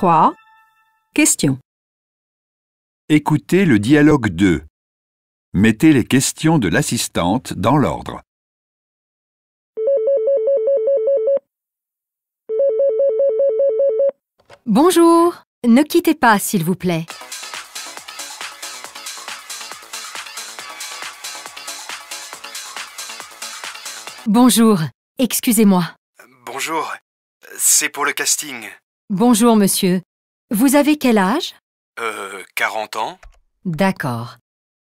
3. Question. Écoutez le dialogue 2. Mettez les questions de l'assistante dans l'ordre. Bonjour, ne quittez pas s'il vous plaît. Bonjour, excusez-moi. Bonjour, c'est pour le casting. Bonjour, monsieur. Vous avez quel âge Euh, 40 ans. D'accord.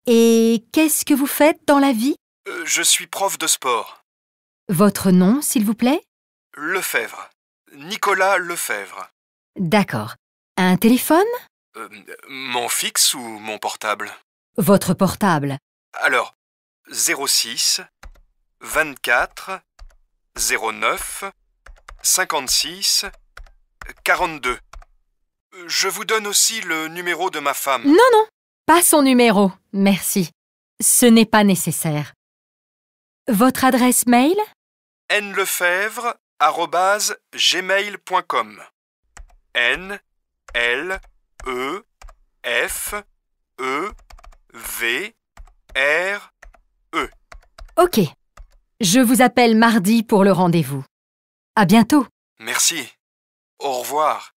Et qu'est-ce que vous faites dans la vie euh, Je suis prof de sport. Votre nom, s'il vous plaît Lefebvre. Nicolas Lefebvre. D'accord. Un téléphone euh, Mon fixe ou mon portable Votre portable. Alors, 06 24 09 56 42. Euh, je vous donne aussi le numéro de ma femme. Non, non, pas son numéro, merci. Ce n'est pas nécessaire. Votre adresse mail nlefebvre.gmail.com N, L, E, F, E, V, R, E. Ok. Je vous appelle mardi pour le rendez-vous. À bientôt. Merci au revoir.